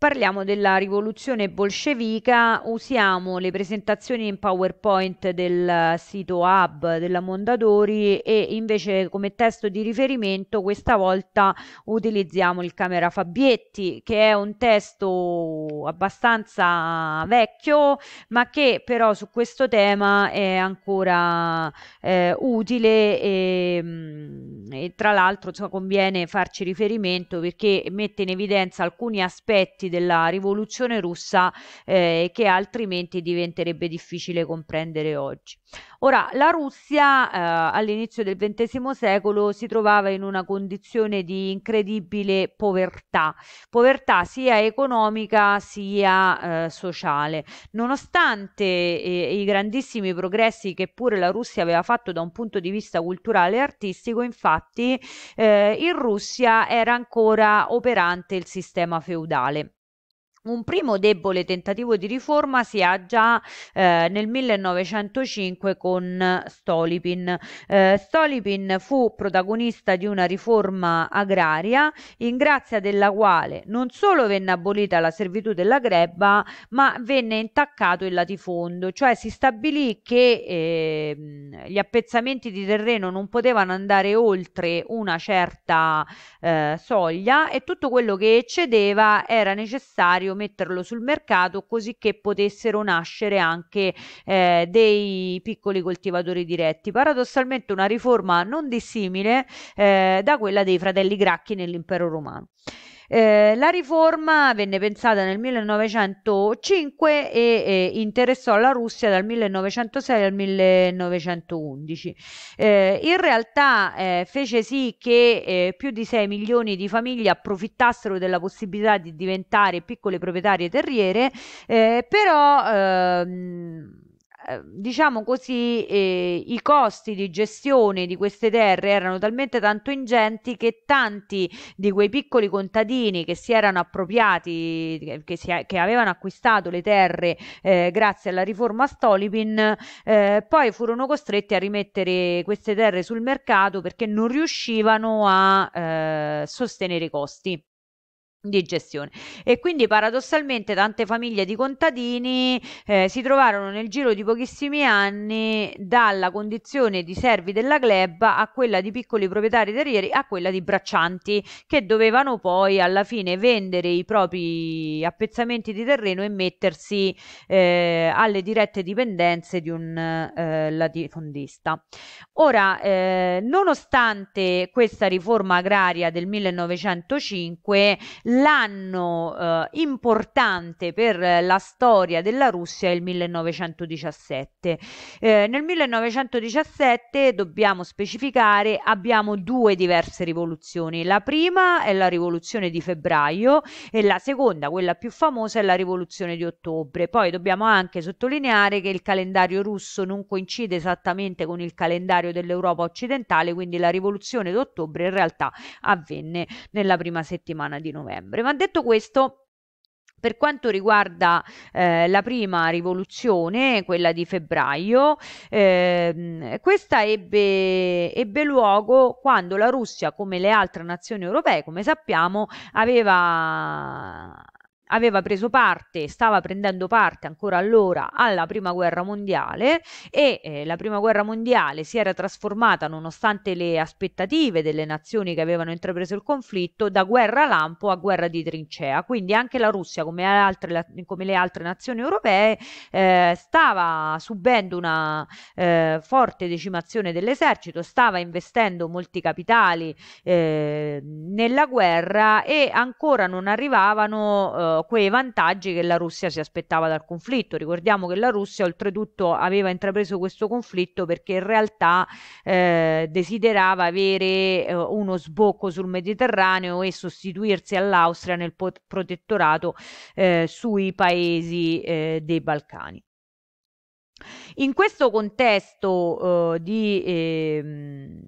parliamo della rivoluzione bolscevica, usiamo le presentazioni in PowerPoint del sito Hub della Mondadori e invece come testo di riferimento questa volta utilizziamo il Camera Fabietti, che è un testo abbastanza vecchio, ma che però su questo tema è ancora eh, utile e, mm, e tra l'altro conviene farci riferimento perché mette in evidenza alcuni aspetti della rivoluzione russa eh, che altrimenti diventerebbe difficile comprendere oggi. Ora, la Russia eh, all'inizio del XX secolo si trovava in una condizione di incredibile povertà, povertà sia economica sia eh, sociale. Nonostante eh, i grandissimi progressi che pure la Russia aveva fatto da un punto di vista culturale e artistico, infatti eh, in Russia era ancora operante il sistema feudale. Un primo debole tentativo di riforma si ha già eh, nel 1905 con Stolipin. Eh, Stolipin fu protagonista di una riforma agraria in grazia della quale non solo venne abolita la servitù della grebba, ma venne intaccato il latifondo, cioè si stabilì che eh, gli appezzamenti di terreno non potevano andare oltre una certa eh, soglia e tutto quello che eccedeva era necessario necessario metterlo sul mercato così che potessero nascere anche eh, dei piccoli coltivatori diretti. Paradossalmente una riforma non dissimile eh, da quella dei fratelli Gracchi nell'impero romano. Eh, la riforma venne pensata nel 1905 e, e interessò la Russia dal 1906 al 1911. Eh, in realtà eh, fece sì che eh, più di 6 milioni di famiglie approfittassero della possibilità di diventare piccole proprietarie terriere, eh, però ehm, Ehm, diciamo così, eh, i costi di gestione di queste terre erano talmente tanto ingenti che tanti di quei piccoli contadini che si erano appropriati, eh, che, si, che avevano acquistato le terre eh, grazie alla riforma Stolipin, eh, poi furono costretti a rimettere queste terre sul mercato perché non riuscivano a eh, sostenere i costi di gestione e quindi paradossalmente tante famiglie di contadini eh, si trovarono nel giro di pochissimi anni dalla condizione di servi della gleba a quella di piccoli proprietari terrieri a quella di braccianti che dovevano poi alla fine vendere i propri appezzamenti di terreno e mettersi eh, alle dirette dipendenze di un eh, latifondista. Ora eh, nonostante questa riforma agraria del 1905 l'anno eh, importante per la storia della Russia è il 1917. Eh, nel 1917, dobbiamo specificare, abbiamo due diverse rivoluzioni. La prima è la rivoluzione di febbraio e la seconda, quella più famosa, è la rivoluzione di ottobre. Poi dobbiamo anche sottolineare che il calendario russo non coincide esattamente con il calendario dell'Europa occidentale, quindi la rivoluzione d'ottobre in realtà avvenne nella prima settimana di novembre novembre. Ma detto questo, per quanto riguarda eh, la prima rivoluzione, quella di febbraio, eh, questa ebbe, ebbe, luogo quando la Russia, come le altre nazioni europee, come sappiamo, aveva aveva preso parte, stava prendendo parte ancora allora alla prima guerra mondiale e eh, la prima guerra mondiale si era trasformata, nonostante le aspettative delle nazioni che avevano intrapreso il conflitto, da guerra lampo a guerra di trincea. Quindi anche la Russia, come, altre, come le altre nazioni europee, eh, stava subendo una eh, forte decimazione dell'esercito, stava investendo molti capitali eh, nella guerra e ancora non arrivavano eh, quei vantaggi che la Russia si aspettava dal conflitto. Ricordiamo che la Russia oltretutto aveva intrapreso questo conflitto perché in realtà eh, desiderava avere eh, uno sbocco sul Mediterraneo e sostituirsi all'Austria nel pot- protettorato eh, sui paesi eh, dei Balcani. In questo contesto eh, di ehm,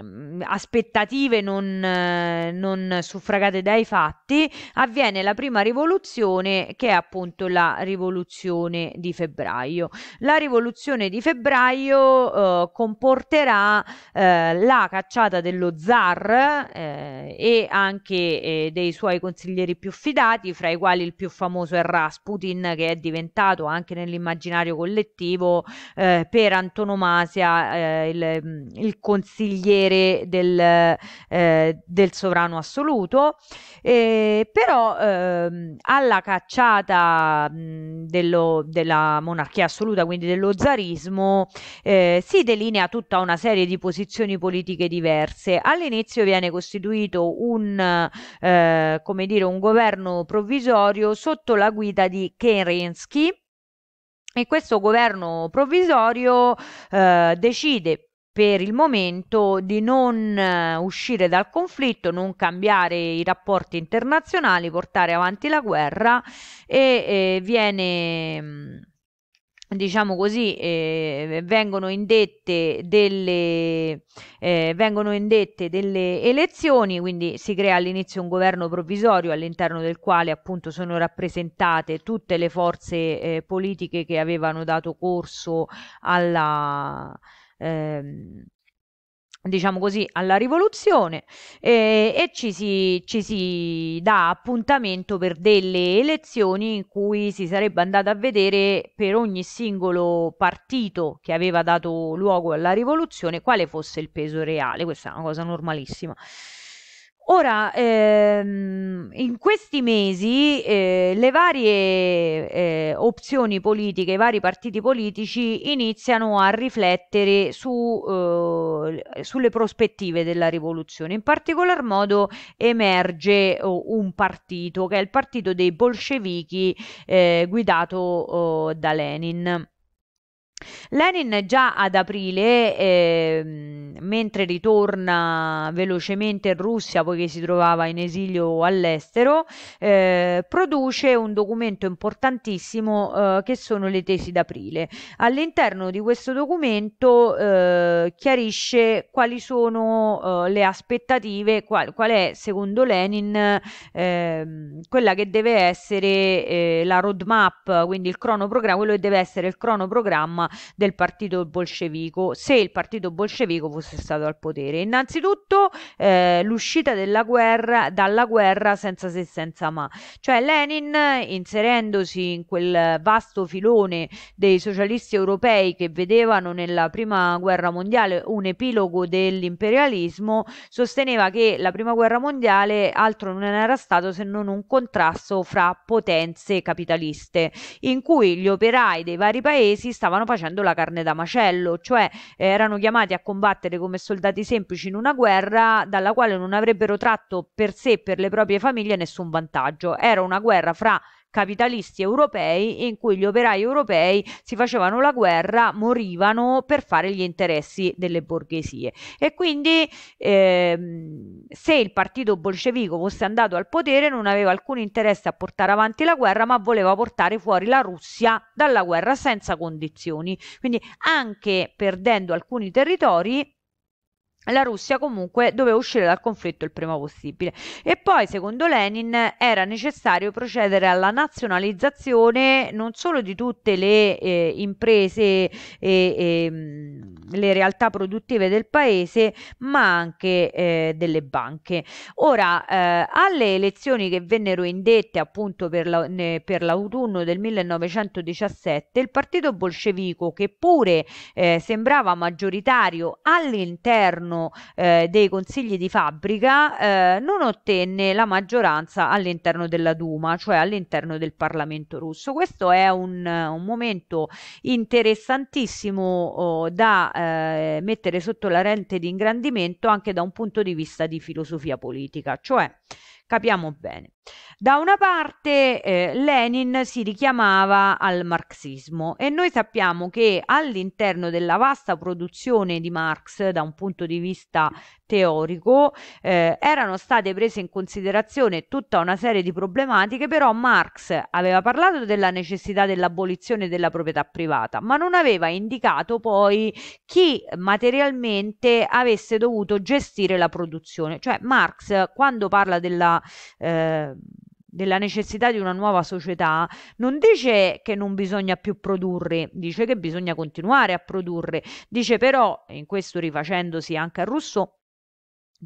Mm, aspettative non, eh, non, suffragate dai fatti, avviene la prima rivoluzione che è appunto la rivoluzione di febbraio. La rivoluzione di febbraio eh, comporterà eh, la cacciata dello zar eh, e anche eh, dei suoi consiglieri più fidati, fra i quali il più famoso è Rasputin che è diventato anche nell'immaginario collettivo eh, per antonomasia il, mm, il consigliere potere del, eh, del sovrano assoluto, eh, però eh, alla cacciata mh, dello, della monarchia assoluta, quindi dello zarismo, eh, si delinea tutta una serie di posizioni politiche diverse. All'inizio viene costituito un, eh, come dire, un governo provvisorio sotto la guida di Kerensky, e questo governo provvisorio eh, decide per il momento di non eh, uscire dal conflitto, non cambiare i rapporti internazionali, portare avanti la guerra e, e eh, viene mm, diciamo così, eh, vengono, indette delle, eh, vengono indette delle elezioni, quindi si crea all'inizio un governo provvisorio all'interno del quale appunto sono rappresentate tutte le forze eh, politiche che avevano dato corso alla, ehm, diciamo così, alla rivoluzione eh, e ci si, ci si, dà appuntamento per delle elezioni in cui si sarebbe andato a vedere per ogni singolo partito che aveva dato luogo alla rivoluzione quale fosse il peso reale, questa è una cosa normalissima. Ora, ehm, in questi mesi eh, le varie eh, opzioni politiche, i vari partiti politici iniziano a riflettere su, eh, sulle prospettive della rivoluzione. In particolar modo emerge oh, un partito, che è il partito dei bolscevichi eh, guidato oh, da Lenin. Lenin già ad aprile, eh, mentre ritorna velocemente in Russia poiché si trovava in esilio all'estero, eh, produce un documento importantissimo eh, che sono le tesi d'aprile. All'interno di questo documento eh, chiarisce quali sono eh, le aspettative, qual, qual, è secondo Lenin ehm, quella che deve essere eh, la roadmap, quindi il cronoprogramma, quello che deve essere il cronoprogramma del partito bolscevico se il partito bolscevico fosse stato al potere. Innanzitutto eh, l'uscita della guerra, dalla guerra senza se senza ma, cioè Lenin inserendosi in quel vasto filone dei socialisti europei che vedevano nella prima guerra mondiale un epilogo dell'imperialismo, sosteneva che la prima guerra mondiale altro non era stato se non un contrasto fra potenze capitaliste in cui gli operai dei vari paesi stavano facendo facendo la carne da macello, cioè eh, erano chiamati a combattere come soldati semplici in una guerra dalla quale non avrebbero tratto per sé e per le proprie famiglie nessun vantaggio. Era una guerra fra capitalisti europei in cui gli operai europei si facevano la guerra, morivano per fare gli interessi delle borghesie. E quindi ehm, se il partito bolscevico fosse andato al potere non aveva alcun interesse a portare avanti la guerra, ma voleva portare fuori la Russia dalla guerra senza condizioni. Quindi anche perdendo alcuni territori la Russia comunque doveva uscire dal conflitto il prima possibile. E poi, secondo Lenin, era necessario procedere alla nazionalizzazione non solo di tutte le eh, imprese e, eh, e, ehm, le realtà produttive del paese, ma anche eh, delle banche. Ora, eh, alle elezioni che vennero indette appunto per, la, ne, per, l'autunno del 1917, il partito bolscevico, che pure eh, sembrava maggioritario all'interno eh, dei consigli di fabbrica, eh, non ottenne la maggioranza all'interno della Duma, cioè all'interno del Parlamento russo. Questo è un, un momento interessantissimo oh, da eh, mettere sotto la rente di ingrandimento anche da un punto di vista di filosofia politica, cioè capiamo bene. Da una parte eh, Lenin si richiamava al marxismo e noi sappiamo che all'interno della vasta produzione di Marx da un punto di vista teorico eh, erano state prese in considerazione tutta una serie di problematiche, però Marx aveva parlato della necessità dell'abolizione della proprietà privata, ma non aveva indicato poi chi materialmente avesse dovuto gestire la produzione. Cioè Marx quando parla della eh, della necessità di una nuova società, non dice che non bisogna più produrre, dice che bisogna continuare a produrre, dice però, in questo rifacendosi anche a Rousseau,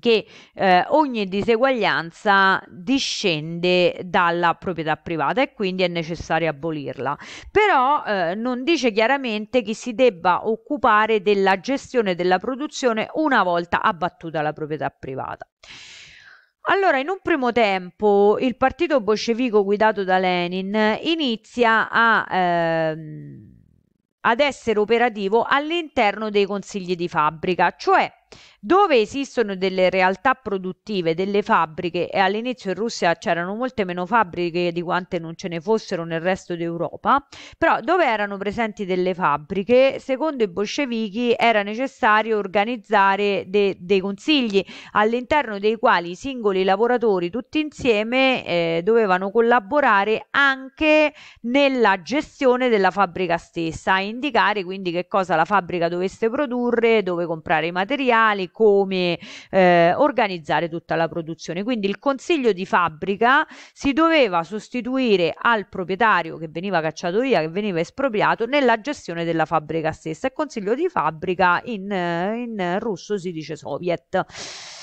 che eh, ogni diseguaglianza discende dalla proprietà privata e quindi è necessario abolirla. Però eh, non dice chiaramente chi si debba occupare della gestione della produzione una volta abbattuta la proprietà privata. Allora, in un primo tempo il partito bolscevico guidato da Lenin inizia a, ehm, ad essere operativo all'interno dei consigli di fabbrica, cioè dove esistono delle realtà produttive, delle fabbriche, e all'inizio in Russia c'erano molte meno fabbriche di quante non ce ne fossero nel resto d'Europa, però dove erano presenti delle fabbriche, secondo i bolscevichi era necessario organizzare de- dei consigli all'interno dei quali i singoli lavoratori tutti insieme eh, dovevano collaborare anche nella gestione della fabbrica stessa, a indicare quindi che cosa la fabbrica dovesse produrre, dove comprare i materiali, materiale, come eh, organizzare tutta la produzione. Quindi il consiglio di fabbrica si doveva sostituire al proprietario che veniva cacciato via, che veniva espropriato, nella gestione della fabbrica stessa. Il consiglio di fabbrica in, in russo si dice Soviet.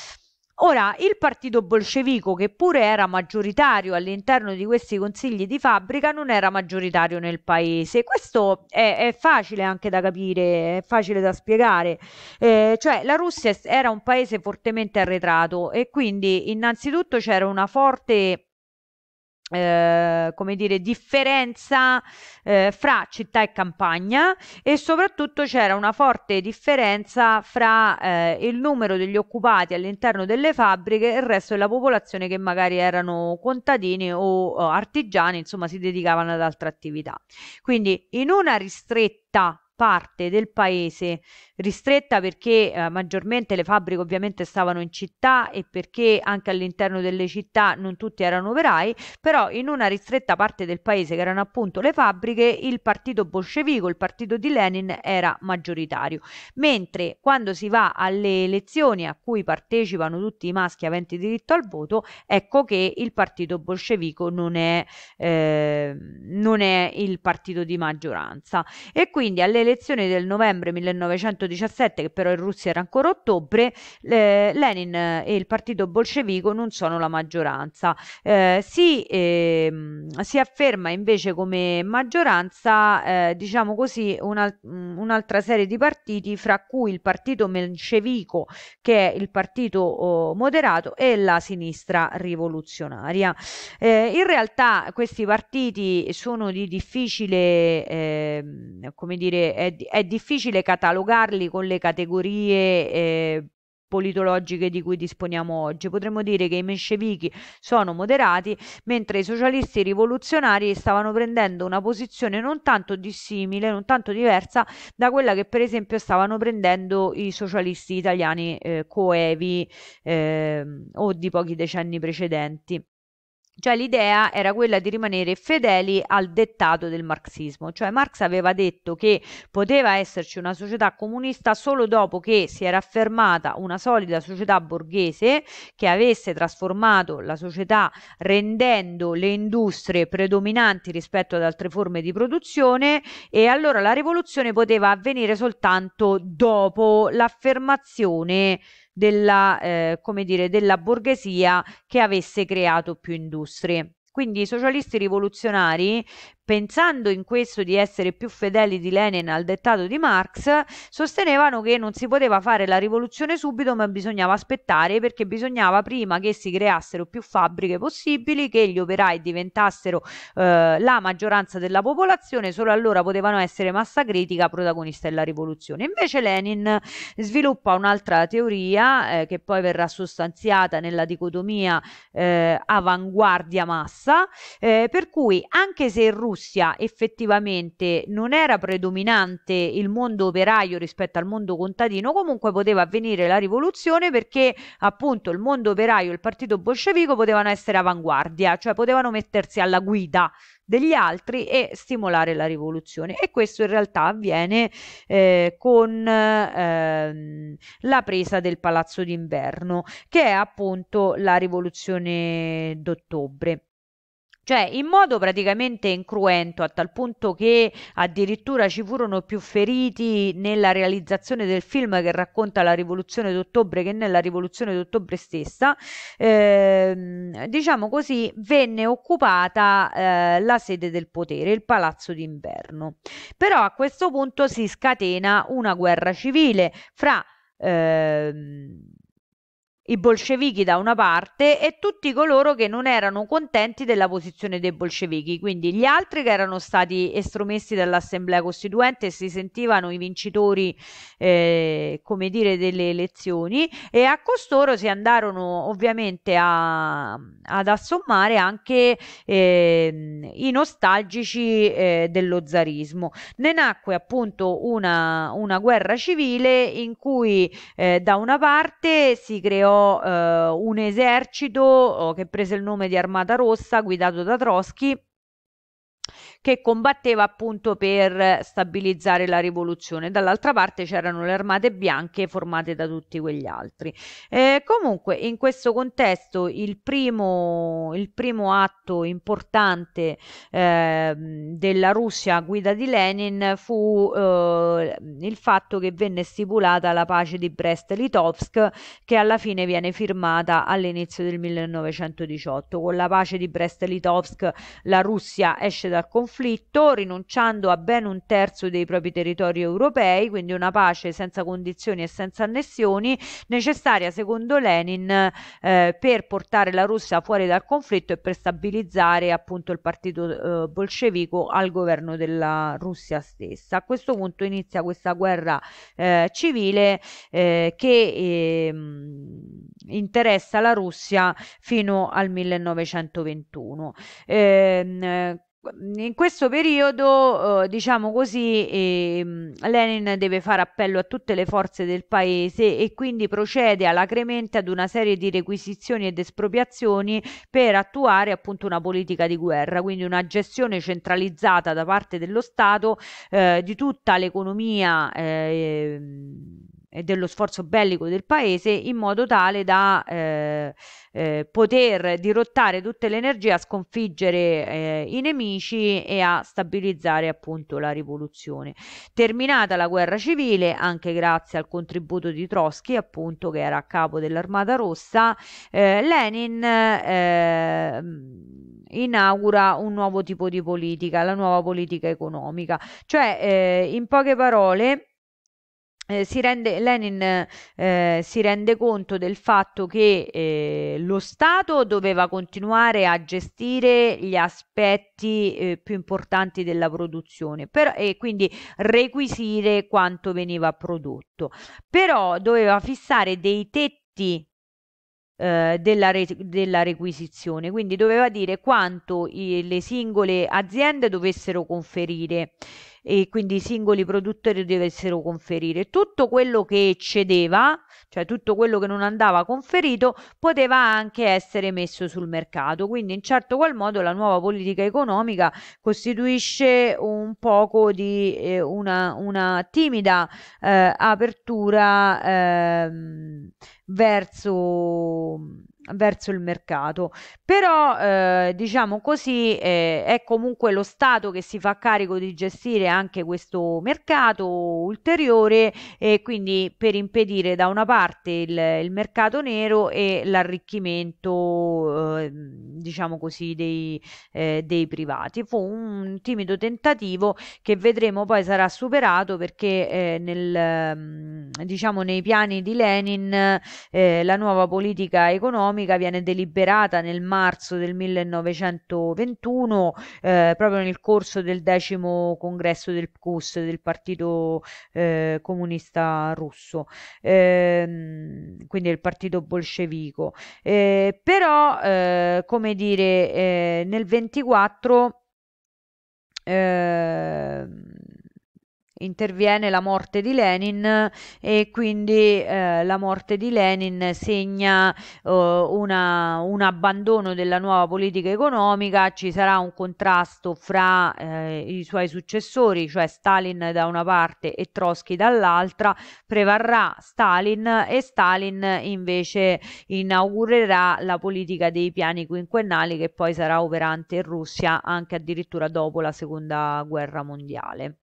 Ora, il partito bolscevico, che pure era maggioritario all'interno di questi consigli di fabbrica, non era maggioritario nel paese. Questo è, è facile anche da capire, è facile da spiegare. Eh, cioè, la Russia era un paese fortemente arretrato e quindi innanzitutto c'era una forte eh, come dire, differenza eh, fra città e campagna e soprattutto c'era una forte differenza fra eh, il numero degli occupati all'interno delle fabbriche e il resto della popolazione che magari erano contadini o, o artigiani, insomma si dedicavano ad altra attività. Quindi in una ristretta parte del paese ristretta perché eh, maggiormente le fabbriche ovviamente stavano in città e perché anche all'interno delle città non tutti erano operai, però in una ristretta parte del paese che erano appunto le fabbriche, il partito bolscevico, il partito di Lenin era maggioritario, mentre quando si va alle elezioni a cui partecipano tutti i maschi aventi diritto al voto, ecco che il partito bolscevico non è, eh, non è il partito di maggioranza e quindi alle elezioni del novembre 1917, che però in Russia era ancora ottobre, eh, Lenin e il partito bolscevico non sono la maggioranza. Eh, si, ehm, si, afferma invece come maggioranza, eh, diciamo così, una, mm, un'altra serie di partiti, fra cui il partito menscevico, che è il partito oh, moderato, e la sinistra rivoluzionaria. Eh, in realtà questi partiti sono di difficile eh, come dire, è, è, difficile catalogarli con le categorie eh, politologiche di cui disponiamo oggi. Potremmo dire che i menscevichi sono moderati, mentre i socialisti rivoluzionari stavano prendendo una posizione non tanto dissimile, non tanto diversa da quella che per esempio stavano prendendo i socialisti italiani eh, coevi eh, o di pochi decenni precedenti. Cioè l'idea era quella di rimanere fedeli al dettato del marxismo, cioè Marx aveva detto che poteva esserci una società comunista solo dopo che si era affermata una solida società borghese che avesse trasformato la società rendendo le industrie predominanti rispetto ad altre forme di produzione e allora la rivoluzione poteva avvenire soltanto dopo l'affermazione della, eh, come dire, della borghesia che avesse creato più industrie. Quindi i socialisti rivoluzionari pensando in questo di essere più fedeli di Lenin al dettato di Marx, sostenevano che non si poteva fare la rivoluzione subito, ma bisognava aspettare perché bisognava prima che si creassero più fabbriche possibili, che gli operai diventassero eh, la maggioranza della popolazione, solo allora potevano essere massa critica protagonista della rivoluzione. Invece Lenin sviluppa un'altra teoria eh, che poi verrà sostanziata nella dicotomia eh, avanguardia-massa, eh, per cui anche se il russo Russia effettivamente non era predominante il mondo operaio rispetto al mondo contadino, comunque poteva avvenire la rivoluzione perché appunto il mondo operaio e il partito bolscevico potevano essere avanguardia, cioè potevano mettersi alla guida degli altri e stimolare la rivoluzione e questo in realtà avviene eh, con ehm, la presa del palazzo d'inverno che è appunto la rivoluzione d'ottobre cioè in modo praticamente incruento a tal punto che addirittura ci furono più feriti nella realizzazione del film che racconta la rivoluzione d'ottobre che nella rivoluzione d'ottobre stessa, eh, diciamo così, venne occupata eh, la sede del potere, il palazzo d'inverno. Però a questo punto si scatena una guerra civile fra... Eh, i bolscevichi da una parte e tutti coloro che non erano contenti della posizione dei bolscevichi, quindi gli altri che erano stati estromessi dall'Assemblea Costituente e si sentivano i vincitori, eh, come dire, delle elezioni e a costoro si andarono ovviamente a, ad assommare anche eh, i nostalgici eh, dello zarismo. Ne nacque appunto una, una guerra civile in cui eh, da una parte si creò eh, un esercito oh, che prese il nome di Armata Rossa guidato da Trotsky che combatteva appunto per stabilizzare la rivoluzione. Dall'altra parte c'erano le armate bianche formate da tutti quegli altri. Eh, comunque in questo contesto il primo, il primo atto importante eh, della Russia a guida di Lenin fu eh, il fatto che venne stipulata la pace di Brest-Litovsk che alla fine viene firmata all'inizio del 1918. Con la pace di Brest-Litovsk la Russia esce dal conflitto conflitto rinunciando a ben un terzo dei propri territori europei, quindi una pace senza condizioni e senza annessioni, necessaria secondo Lenin eh, per portare la Russia fuori dal conflitto e per stabilizzare appunto il partito eh, bolscevico al governo della Russia stessa. A questo punto inizia questa guerra eh, civile eh, che ehm, interessa la Russia fino al 1921. Eh, Mhmm, in questo periodo, uhm, diciamo così, ehm, Lenin deve fare appello a tutte le forze del paese e quindi procede alacremente ad una serie di requisizioni ed espropriazioni per attuare appunto una politica di guerra, quindi una gestione centralizzata da parte dello Stato eh, di tutta l'economia ehm, e dello sforzo bellico del paese in modo tale da eh, eh, poter dirottare tutte le energie a sconfiggere eh, i nemici e a stabilizzare appunto la rivoluzione. Terminata la guerra civile, anche grazie al contributo di Trotsky, appunto che era a capo dell'Armata Rossa, eh, Lenin eh, inaugura un nuovo tipo di politica, la nuova politica economica, cioè eh, in poche parole eh, si rende, Lenin eh, si rende conto del fatto che eh, lo Stato doveva continuare a gestire gli aspetti eh, più importanti della produzione per, e quindi requisire quanto veniva prodotto, però doveva fissare dei tetti eh, della, re- della, requisizione, quindi doveva dire quanto i- le singole aziende dovessero conferire e quindi i singoli produttori dovessero conferire. Tutto quello che cedeva, cioè tutto quello che non andava conferito, poteva anche essere messo sul mercato. Quindi in certo qual modo la nuova politica economica costituisce un poco di eh, una, una, timida eh, apertura eh, verso verso il mercato. Però, eh, diciamo così, eh, è comunque lo Stato che si fa carico di gestire anche questo mercato ulteriore e quindi per impedire da una parte il, il mercato nero e l'arricchimento, eh, diciamo così, dei, eh, dei privati. Fu un timido tentativo che vedremo poi sarà superato perché eh, nel, mm, diciamo, nei piani di Lenin eh, la nuova politica economica economica viene deliberata nel marzo del 1921 eh, proprio nel corso del decimo congresso del PCUS del Partito eh, Comunista Russo, ehm, quindi il Partito Bolscevico. Eh, però, eh, come dire, eh, nel 24 eh, interviene la morte di Lenin e quindi eh, la morte di Lenin segna eh, una, un abbandono della nuova politica economica, ci sarà un contrasto fra eh, i suoi successori, cioè Stalin da una parte e Trotsky dall'altra, prevarrà Stalin e Stalin invece inaugurerà la politica dei piani quinquennali che poi sarà operante in Russia anche addirittura dopo la seconda guerra mondiale.